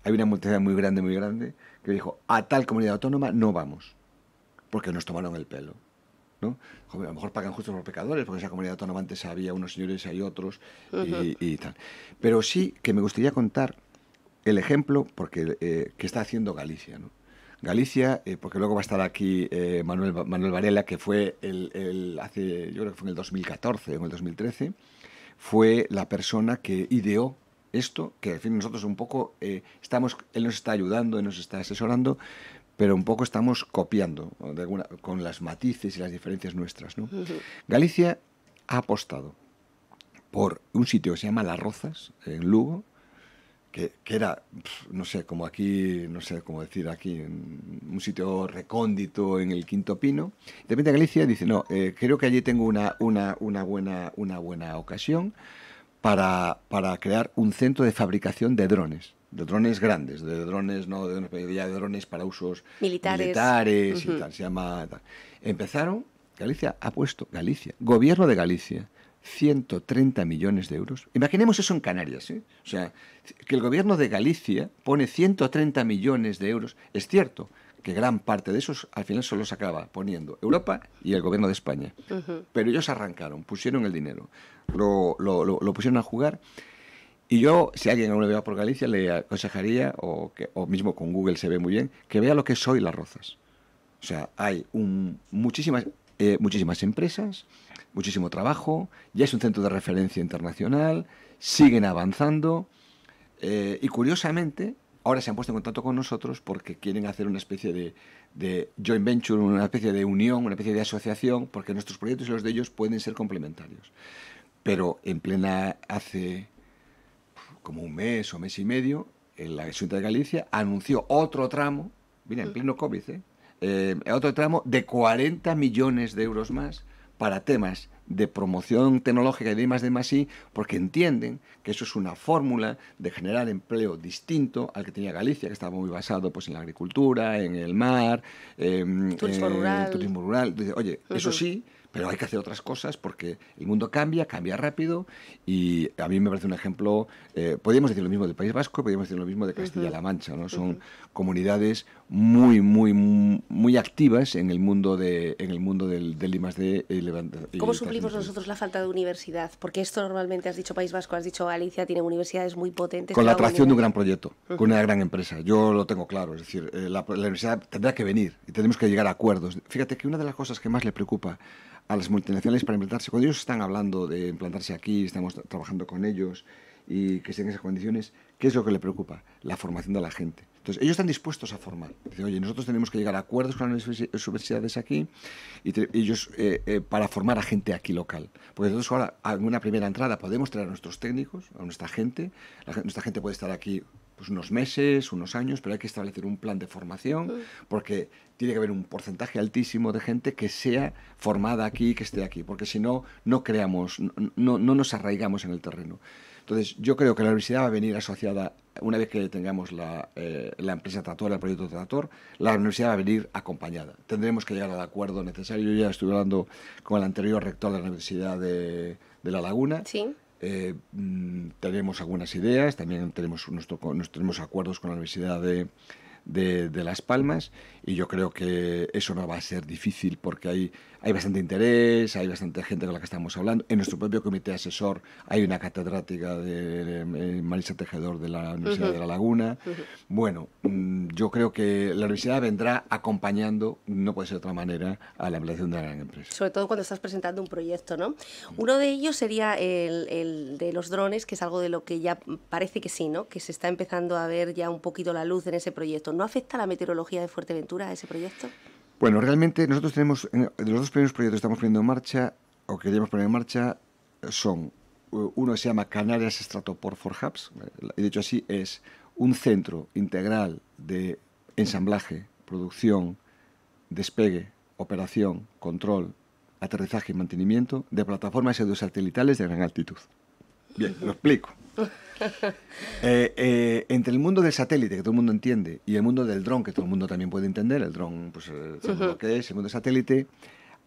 Speaker 2: hay una multitud muy grande, muy grande, que dijo, a tal comunidad autónoma no vamos, porque nos tomaron el pelo. ¿no? a lo mejor pagan justos los pecadores, porque esa comunidad autónoma antes había unos señores y hay otros, y, tal. Pero sí que me gustaría contar el ejemplo porque, eh, que está haciendo Galicia. ¿no? Galicia, eh, porque luego va a estar aquí eh, Manuel, Manuel Varela, que fue el, hace, yo creo que fue en el 2014 o en el 2013, fue la persona que ideó esto, que fin nosotros un poco eh, estamos, él nos está ayudando, él nos está asesorando, pero un poco estamos copiando alguna, con las matices y las diferencias nuestras. Galicia ha apostado por un sitio que se llama Las Rozas, en Lugo, que, era, no sé, como aquí, no sé cómo decir aquí, un sitio recóndito en el Quinto Pino. De repente Galicia dice, no, eh, creo que allí tengo una, una, una, buena, una buena ocasión para, para crear un centro de fabricación de drones de drones grandes, de drones no de drones, para usos
Speaker 1: militares, militares
Speaker 2: se llama Empezaron, Galicia ha puesto, Galicia, gobierno de Galicia, 130 millones de euros. Imaginemos eso en Canarias, ¿eh? o sea, que el gobierno de Galicia pone 130 millones de euros, es cierto, que gran parte de esos al final solo se acaba poniendo Europa y el gobierno de España. Pero ellos arrancaron, pusieron el dinero, lo, lo, pusieron a jugar. Y yo, si alguien alguna vez por Galicia, le aconsejaría, o, que, o mismo con Google se ve muy bien, que vea lo que soy las rozas. O sea, hay un, muchísimas, eh, muchísimas empresas, muchísimo trabajo, ya es un centro de referencia internacional, siguen avanzando. Eh, y curiosamente, ahora se han puesto en contacto con nosotros porque quieren hacer una especie de, joint venture, una especie de unión, una especie de asociación, porque nuestros proyectos y los de ellos pueden ser complementarios. Pero en plena, hace como un mes o mes y medio, en la Junta de Galicia anunció otro tramo, mira, en mm. pleno COVID, ¿eh? Eh, otro tramo de 40 millones de euros más para temas de promoción tecnológica y de más de más y porque entienden que eso es una fórmula de generar empleo distinto al que tenía Galicia, que estaba muy basado pues, en la agricultura, en el mar, em, en, turismo, rural. turismo rural. Oye, eso sí, pero hay que hacer otras cosas porque el mundo cambia, cambia rápido y a mí me parece un ejemplo, eh, podríamos decir lo mismo del País Vasco, podríamos decir lo mismo de Castilla-La Mancha, ¿no? Son comunidades muy, muy, muy activas en el mundo, de, en el mundo del, del eh, Y ¿Cómo suplimos nosotros
Speaker 1: la falta de universidad? Porque esto normalmente has dicho País Vasco, has dicho Galicia, tiene universidades muy potentes. Con la atracción de un
Speaker 2: gran proyecto, con una gran empresa, yo lo tengo claro, es decir, eh, la, la universidad tendrá que venir y tenemos que llegar a acuerdos. Fíjate que una de las cosas que más le preocupa a las multinacionales para implantarse. Cuando ellos están hablando de implantarse aquí, estamos trabajando con ellos y que estén en esas condiciones, ¿qué es lo que le preocupa? La formación de la gente. Entonces, ellos están dispuestos a formar. Dicen, oye, nosotros tenemos que llegar a acuerdos con las universidades aquí y ellos eh, eh, para formar a gente aquí local. Porque nosotros ahora, en una primera entrada, podemos traer a nuestros técnicos, a nuestra gente. nuestra gente puede estar aquí pues unos meses, unos años, pero hay que establecer un plan de formación mm. porque tiene que haber un porcentaje altísimo de gente que sea formada aquí, que esté aquí, porque si no, no creamos, no, nos arraigamos en el terreno. Entonces, yo creo que la universidad va a venir asociada, una vez que tengamos la, eh, empresa trator, el proyecto trator, la universidad va a venir acompañada. Tendremos que llegar al acuerdo necesario. Yo ya estuve hablando con el anterior rector de la Universidad de, de La Laguna, ¿Sí? Eh, mm, tenemos algunas ideas, también tenemos, tenemos acuerdos con la Universidad de, Las Palmas y yo creo que eso no va a ser difícil porque hay, hay bastante interés, hay bastante gente con la que estamos hablando. En nuestro propio comité asesor hay una catedrática de, eh, Marisa Tejedor de la Universidad de La Laguna. Bueno, mm, yo creo que la universidad vendrá acompañando, no puede ser de otra manera, a la ampliación de la gran empresa.
Speaker 1: Sobre todo cuando estás presentando un proyecto, ¿no? Uno de ellos sería el, el de los drones, que es algo de lo que ya parece que sí, ¿no? Que se está empezando a ver ya un poquito la luz en ese proyecto. ¿No afecta la meteorología de Fuerteventura a ese proyecto?
Speaker 2: Bueno, realmente nosotros tenemos, de los dos primeros proyectos que estamos poniendo en marcha, o queremos poner en marcha, son, eh, uno se llama Canarias por for Hubs, eh, y dicho así es un centro integral de ensamblaje, producción, despegue, operación, control, aterrizaje y mantenimiento de plataformas satelitales de gran altitud. Bien, lo explico. Eh, eh, entre el mundo del satélite, que todo el mundo entiende, y el mundo del dron, que todo el mundo también puede entender, el dron, pues, eh, el que es, el mundo del satélite,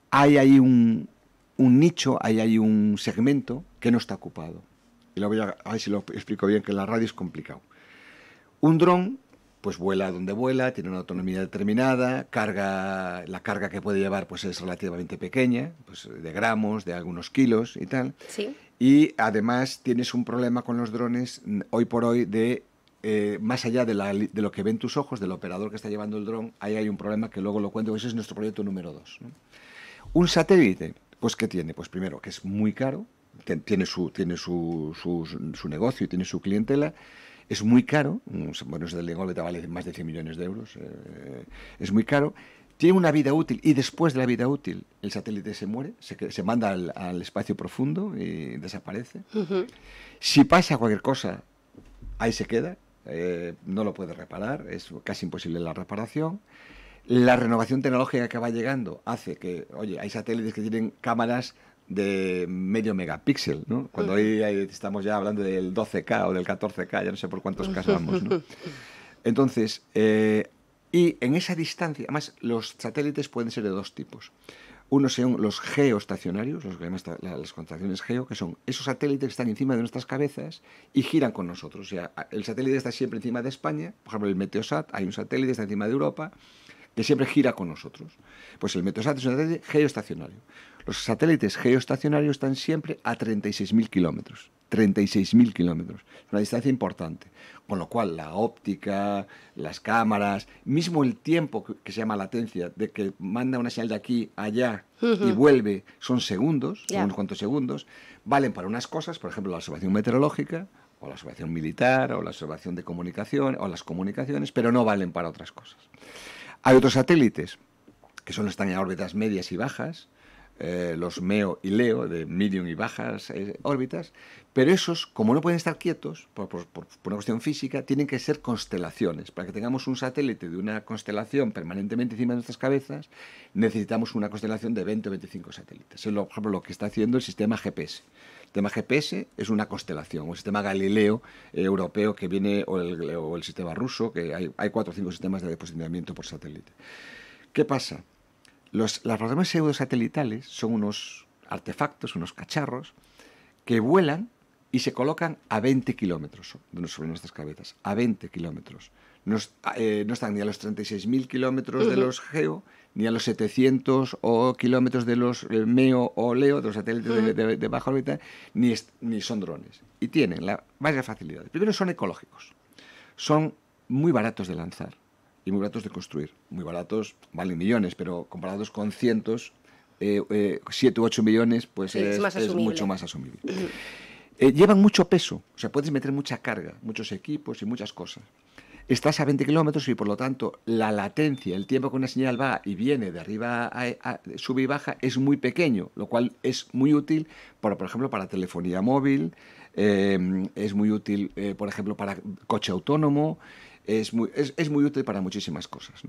Speaker 2: hay ahí un, nicho, hay ahí un segmento que no está ocupado. Y lo voy a, ver si lo explico bien, que la radio es complicado. Un dron, pues vuela donde vuela, tiene una autonomía determinada, carga, la carga que puede llevar pues es relativamente pequeña, pues de gramos, de algunos kilos y tal. Sí. Y además tienes un problema con los drones hoy por hoy de eh, más allá de, lo que ven tus ojos, del operador que está llevando el dron, ahí hay un problema que luego lo cuento, ese es nuestro proyecto número dos. Un satélite, pues ¿qué tiene? Pues primero, que es muy caro, tiene, su, tiene su, negocio y tiene su clientela, es muy caro, bueno, es del le vale más de 100 millones de euros, eh, es muy caro, tiene una vida útil y después de la vida útil el satélite se muere, se, manda al, espacio profundo y desaparece. Si pasa cualquier cosa, ahí se queda, eh, no lo puede reparar, es casi imposible la reparación. La renovación tecnológica que va llegando hace que, oye, hay satélites que tienen cámaras de medio megapíxel, ¿no? Cuando hoy estamos ya hablando del 12K o del 14K, ya no sé por cuántos casamos. ¿no? Entonces, eh, y en esa distancia, además, los satélites pueden ser de dos tipos. Uno son los geoestacionarios, los que las contracciones geo, que son esos satélites que están encima de nuestras cabezas y giran con nosotros. O sea, el satélite está siempre encima de España, por ejemplo, el Meteosat, hay un satélite que está encima de Europa, que siempre gira con nosotros. Pues el Meteosat es un satélite geoestacionario. Los satélites geoestacionarios están siempre a 36.000 kilómetros. 36.000 kilómetros. Una distancia importante. Con lo cual, la óptica, las cámaras, mismo el tiempo que se llama latencia, de que manda una señal de aquí allá y vuelve, son segundos, unos cuantos segundos, valen para unas cosas, por ejemplo, la observación meteorológica, o la observación militar, o la observación de comunicación, o las comunicaciones, pero no valen para otras cosas. Hay otros satélites, que solo están en órbitas medias y bajas, eh, los MEO y LEO, de medium y bajas eh, órbitas, pero esos, como no pueden estar quietos por, una cuestión física, tienen que ser constelaciones. Para que tengamos un satélite de una constelación permanentemente encima de nuestras cabezas, necesitamos una constelación de 20 o 25 satélites. Es, lo, ejemplo, lo que está haciendo el sistema GPS. El sistema GPS es una constelación, o el sistema Galileo eh, europeo que viene, o el, sistema ruso, que hay, hay cuatro o cinco sistemas de posicionamiento por satélite. ¿Qué pasa? Los, las pseudo satelitales son unos artefactos, unos cacharros, que vuelan y se colocan a 20 kilómetros sobre nuestras cabezas, a 20 kilómetros. Eh, no, están ni a los 36.000 kilómetros de los GEO, ni a los 700 o kilómetros de los eh, MEO o LEO, de los satélites de, baja órbita, ni, ni, son drones. Y tienen la, varias facilidades. Primero, son ecológicos. Son muy baratos de lanzar y muy baratos de construir. Muy baratos, valen millones, pero comparados con cientos, 7 eh, eh, u 8 millones, pues es, mucho más asumible. Eh, llevan mucho peso, o sea, puedes meter mucha carga, muchos equipos y muchas cosas. Estás a 20 kilómetros y por lo tanto la latencia, el tiempo que una señal va y viene de arriba, a, a, sube y baja, es muy pequeño, lo cual es muy útil, para, por ejemplo, para telefonía móvil, es muy útil, por ejemplo, para coche autónomo es muy, útil para muchísimas cosas.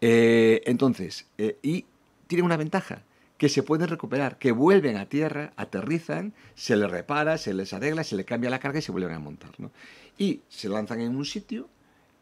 Speaker 2: Eh, entonces, eh, y tiene una ventaja, que se pueden recuperar, que vuelven a tierra, aterrizan, se les repara, se les arregla, se les cambia la carga y se vuelven a montar. Y se lanzan en un sitio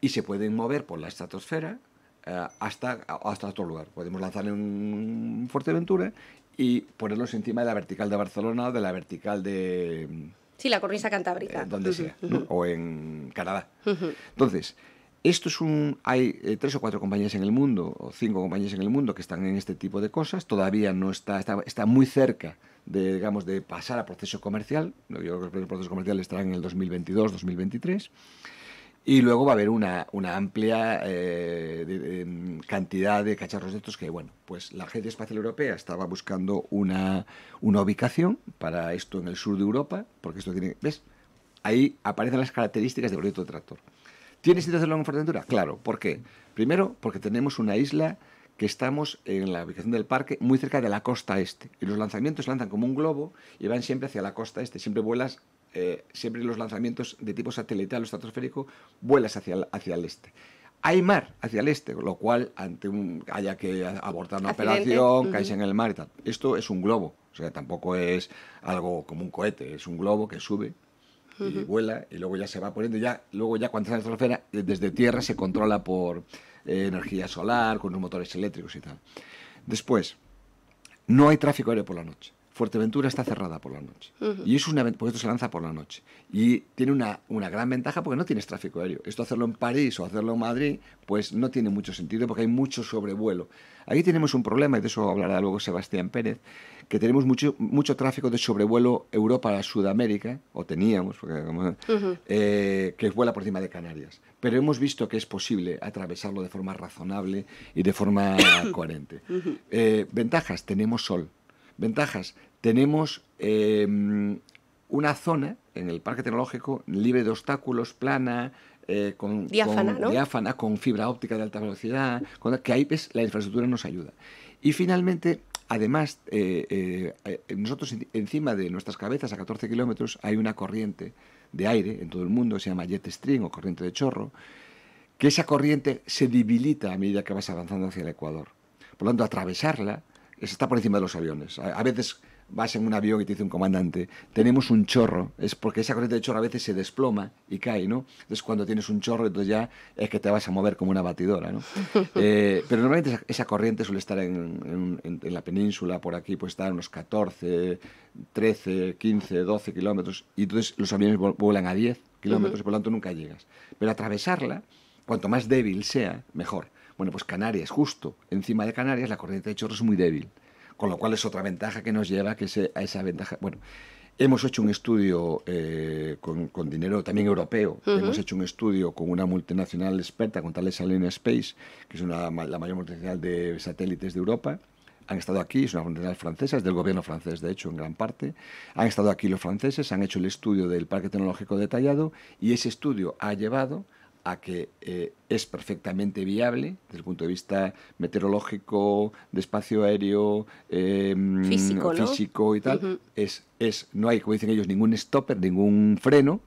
Speaker 2: y se pueden mover por la estratosfera eh, hasta, hasta otro lugar. Podemos lanzar en un Fuerteventura y ponerlos encima de la vertical de Barcelona o de la vertical de,
Speaker 1: Sí, la cornisa cantábrica. Eh, donde sea,
Speaker 2: o en Canadá. Entonces, esto es un. Hay eh, tres o cuatro compañías en el mundo, o cinco compañías en el mundo que están en este tipo de cosas. Todavía no está, está, muy cerca de, digamos, de pasar a proceso comercial. Yo creo que el proceso comercial estará en el 2022, 2023. Y luego va a haber una, amplia eh, em, cantidad de cacharros de estos que, bueno, pues la Agencia Espacial Europea estaba buscando una, una ubicación para esto en el sur de Europa, porque esto tiene... ¿Ves? Ahí aparecen las características del proyecto de tractor. ¿Tiene sentido hacerlo en Fuerteventura? Claro. ¿Por qué? Primero, porque tenemos una isla que estamos en la ubicación del parque muy cerca de la costa este. Y los lanzamientos lanzan como un globo y van siempre hacia la costa este. Siempre vuelas eh, siempre los lanzamientos de tipo satelital o estratosférico vuelas hacia el, hacia el este. Hay mar hacia el este, lo cual ante un, haya que abortar una operación, caes en el mar y tal. Esto es un globo, o sea, tampoco es algo como un cohete, es un globo que sube y vuela y luego ya se va poniendo, ya luego ya cuando está la estratosfera, eh, desde tierra se controla por eh, energía solar, con unos motores eléctricos y tal. Después, no hay tráfico aéreo por la noche. Fuerteventura está cerrada por la noche. Y es una porque esto se lanza por la noche. Y tiene una, gran ventaja porque no tienes tráfico aéreo. Esto hacerlo en París o hacerlo en Madrid, pues no tiene mucho sentido porque hay mucho sobrevuelo. Aquí tenemos un problema, y de eso hablará luego Sebastián Pérez, que tenemos mucho, mucho tráfico de sobrevuelo Europa a Sudamérica, o teníamos, porque, eh, que vuela por encima de Canarias. Pero hemos visto que es posible atravesarlo de forma razonable y de forma coherente. Eh, ventajas, tenemos sol. Ventajas, tenemos em, una zona en el parque tecnológico libre de obstáculos, plana, eh, con, diáfana, con, fibra óptica de alta velocidad, que ahí pues, la infraestructura nos ayuda. Y finalmente, además, eh, eh, nosotros encima de nuestras cabezas a 14 kilómetros hay una corriente de aire en todo el mundo, se llama jet stream o corriente de chorro, que esa corriente se debilita a medida que vas avanzando hacia el Ecuador. Por lo tanto, atravesarla está por encima de los aviones. a veces vas en un avión y te dice un comandante, tenemos un chorro, es porque esa corriente de chorro a veces se desploma y cae, ¿no? Entonces cuando tienes un chorro, entonces ya es que te vas a mover como una batidora, ¿no? Eh, pero normalmente esa, corriente suele estar en, la península, por aquí, pues está a unos 14, 13, 15, 12 kilómetros, y entonces los aviones vuelan a 10 kilómetros y por lo tanto nunca llegas. Pero atravesarla, cuanto más débil sea, mejor. Bueno, pues Canarias, justo encima de Canarias, la corriente de chorro es muy débil con lo cual es otra ventaja que nos lleva que a esa ventaja. Bueno, hemos hecho un estudio eh, con, dinero también europeo, hemos hecho un estudio con una multinacional experta, con tales Alenia Space, que es una, la mayor multinacional de satélites de Europa. Han estado aquí, es una multinacional francesa, es del gobierno francés, de hecho, en gran parte. Han estado aquí los franceses, han hecho el estudio del parque tecnológico detallado y ese estudio ha llevado a que eh, es perfectamente viable desde el punto de vista meteorológico, de espacio aéreo, em, físico, y tal. es, es, no hay, como dicen ellos, ningún stopper, ningún freno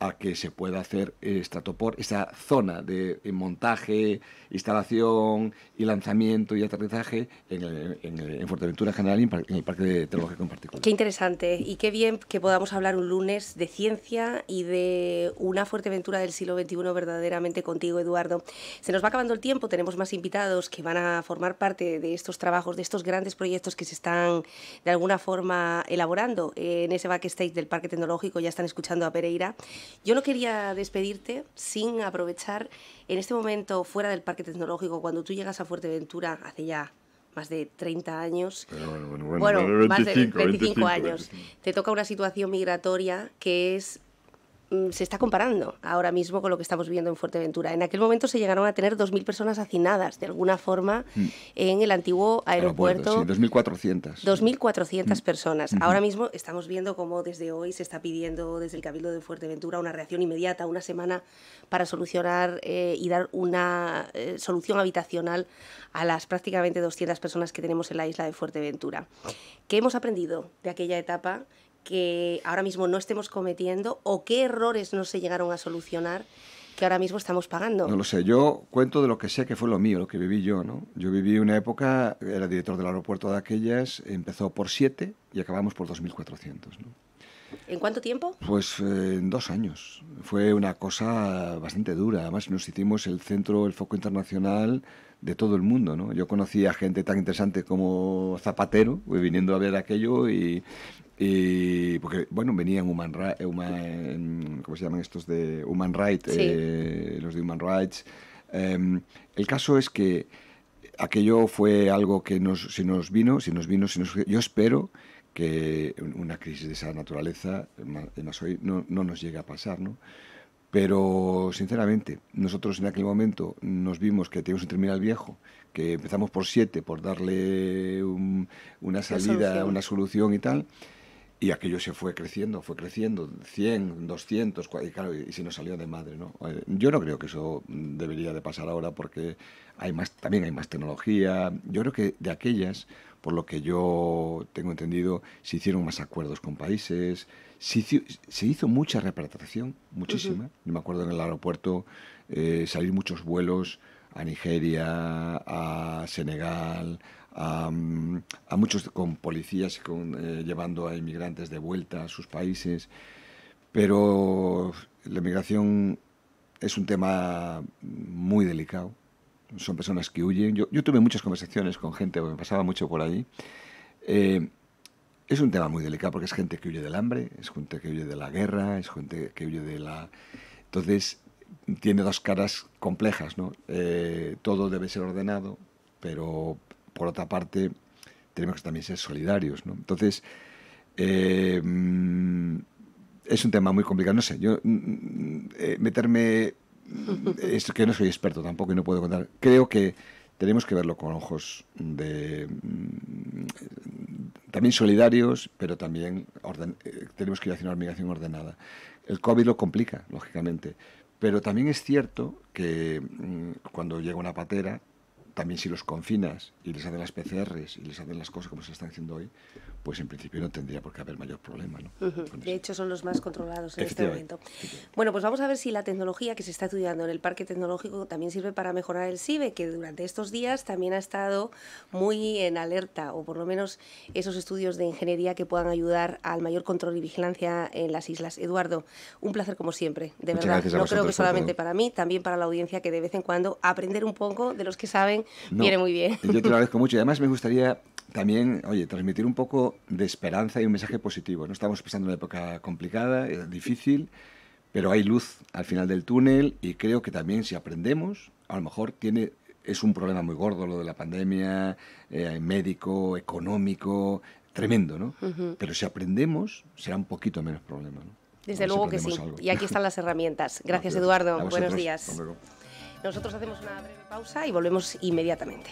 Speaker 2: a que se pueda hacer esta topor, esa zona de montaje, instalación y lanzamiento y aterrizaje en, en Fuerteventura general y en el Parque Tecnológico en particular.
Speaker 1: Qué interesante y qué bien que podamos hablar un lunes de ciencia y de una Fuerteventura del siglo XXI verdaderamente contigo, Eduardo. Se nos va acabando el tiempo, tenemos más invitados que van a formar parte de estos trabajos, de estos grandes proyectos que se están de alguna forma elaborando en ese backstage del Parque Tecnológico, ya están escuchando a Pereira yo no quería despedirte sin aprovechar en este momento fuera del Parque Tecnológico, cuando tú llegas a Fuerteventura hace ya más de 30 años,
Speaker 2: ah, bueno, más de 25, años,
Speaker 1: te toca una situación migratoria que es Mm, se está comparando ahora mismo con lo que estamos viendo en Fuerteventura. En aquel momento se llegaron a tener 2.000 personas hacinadas, de alguna forma, mm. en el antiguo aeropuerto.
Speaker 2: 2.400.
Speaker 1: 2.400 mm. personas. Ahora mismo estamos viendo cómo desde hoy se está pidiendo desde el Cabildo de Fuerteventura una reacción inmediata, una semana para solucionar eh, y dar una eh, solución habitacional a las prácticamente 200 personas que tenemos en la isla de Fuerteventura. ¿Qué hemos aprendido de aquella etapa? que ahora mismo no estemos cometiendo o qué errores no se llegaron a solucionar que ahora mismo estamos pagando. No lo
Speaker 2: sé, yo cuento de lo que sé que fue lo mío, lo que viví yo, ¿no? Yo viví una época, era director del aeropuerto de aquellas, empezó por 7 y acabamos por 2.400, ¿no?
Speaker 1: ¿En cuánto tiempo?
Speaker 2: Pues eh, en dos años. Fue una cosa bastante dura. Además, nos hicimos el centro, el foco internacional de todo el mundo. ¿no? Yo conocí a gente tan interesante como Zapatero, viniendo a ver aquello, y, y porque, bueno, venían Human, Rights, eh, ¿cómo se llaman estos de Human Rights? Eh, los de Human Rights. Em, el caso es que aquello fue algo que nos, si nos vino, si nos vino, nos, yo espero que una crisis de esa naturaleza, hoy, no, nos llegue a pasar, ¿no? Pero, sinceramente, nosotros en aquel momento nos vimos que teníamos un terminal viejo, que empezamos por siete, por darle una salida, una solución y tal. Y aquello se fue creciendo, fue creciendo, 100, 200, y claro, y si no salió de madre, ¿no? Eh, yo no creo que eso debería de pasar ahora porque hay más, también hay más tecnología. Yo creo que de aquellas, por lo que yo tengo entendido, se hicieron más acuerdos con países, se, se hizo mucha repatriación, muchísima. Yo me acuerdo en el aeropuerto eh, salir muchos vuelos a Nigeria, a Senegal, a, muchos con policías con, eh, llevando a inmigrantes de vuelta a sus países, pero la inmigración es un tema muy delicado. Son personas que huyen. Yo, tuve muchas conversaciones con gente, me pasaba mucho por ahí. Eh, es un tema muy delicado porque es gente que huye del hambre, es gente que huye de la guerra, es gente que huye de la... Entonces, tiene dos caras complejas, ¿no? Eh, todo debe ser ordenado, pero por otra parte, tenemos que también ser solidarios. ¿no? Entonces, eh, mm, es un tema muy complicado. No sé, yo mm, mm, eh, meterme. Es que no soy experto tampoco y no puedo contar. Creo que tenemos que verlo con ojos de también solidarios, pero también eh, tenemos que ir hacia una migración ordenada. El COVID lo complica, lógicamente, pero también es cierto que cuando llega una patera, también si los confinas y les hacen las PCRs y les hacen las cosas como se están haciendo hoy, pues en principio no tendría por qué haber mayor problema. ¿no?
Speaker 1: De hecho, son los más controlados en este momento. Bueno, pues vamos a ver si la tecnología que se está estudiando en el parque tecnológico también sirve para mejorar el CIBE, que durante estos días también ha estado muy en alerta, o por lo menos esos estudios de ingeniería que puedan ayudar al mayor control y vigilancia en las islas. Eduardo, un placer como siempre, de verdad. No creo que solamente para mí, también para la audiencia que de vez en cuando aprender un poco de los que saben viene muy bien. Yo te lo agradezco
Speaker 2: mucho y además me gustaría también, oye, transmitir un poco de esperanza y un mensaje positivo. No estamos pasando una época complicada, eh, difícil, pero hay luz al final del túnel y creo que también si aprendemos, a lo mejor tiene es un problema muy gordo lo de la pandemia, eh, médico, económico, tremendo, ¿no? Pero si aprendemos, será un poquito menos problema,
Speaker 1: Desde luego que sí. Y aquí están las herramientas. Gracias. Eduardo. Buenos días. Nosotros hacemos una breve pausa y volvemos inmediatamente.